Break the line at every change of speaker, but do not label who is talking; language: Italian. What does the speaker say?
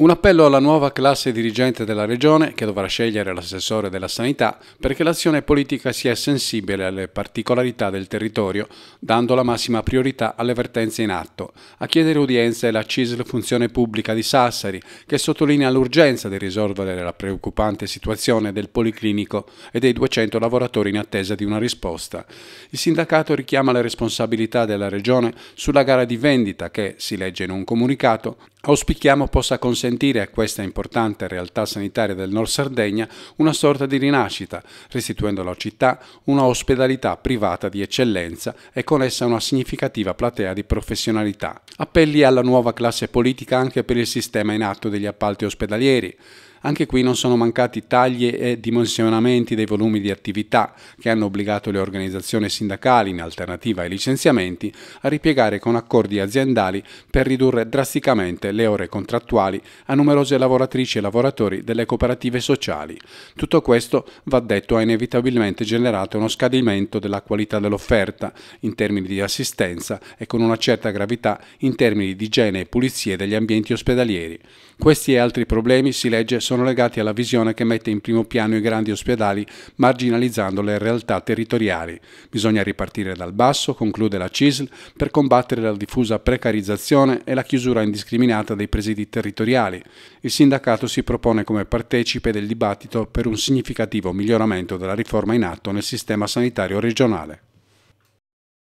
Un appello alla nuova classe dirigente della Regione, che dovrà scegliere l'assessore della sanità, perché l'azione politica sia sensibile alle particolarità del territorio, dando la massima priorità alle vertenze in atto. A chiedere udienza è la CISL Funzione Pubblica di Sassari, che sottolinea l'urgenza di risolvere la preoccupante situazione del Policlinico e dei 200 lavoratori in attesa di una risposta. Il sindacato richiama le responsabilità della Regione sulla gara di vendita che, si legge in un comunicato, Auspichiamo possa consentire a questa importante realtà sanitaria del Nord Sardegna una sorta di rinascita, restituendo alla città una ospedalità privata di eccellenza e con essa una significativa platea di professionalità. Appelli alla nuova classe politica anche per il sistema in atto degli appalti ospedalieri. Anche qui non sono mancati tagli e dimensionamenti dei volumi di attività che hanno obbligato le organizzazioni sindacali, in alternativa ai licenziamenti, a ripiegare con accordi aziendali per ridurre drasticamente le ore contrattuali a numerose lavoratrici e lavoratori delle cooperative sociali. Tutto questo, va detto, ha inevitabilmente generato uno scadimento della qualità dell'offerta in termini di assistenza e con una certa gravità in termini di igiene e pulizie degli ambienti ospedalieri. Questi e altri problemi, si legge, sono legati alla visione che mette in primo piano i grandi ospedali marginalizzando le realtà territoriali. Bisogna ripartire dal basso, conclude la CISL, per combattere la diffusa precarizzazione e la chiusura indiscriminata Coordinata dai Presidi Territoriali, il sindacato si propone come partecipe del dibattito per un significativo miglioramento della riforma in atto nel sistema sanitario regionale.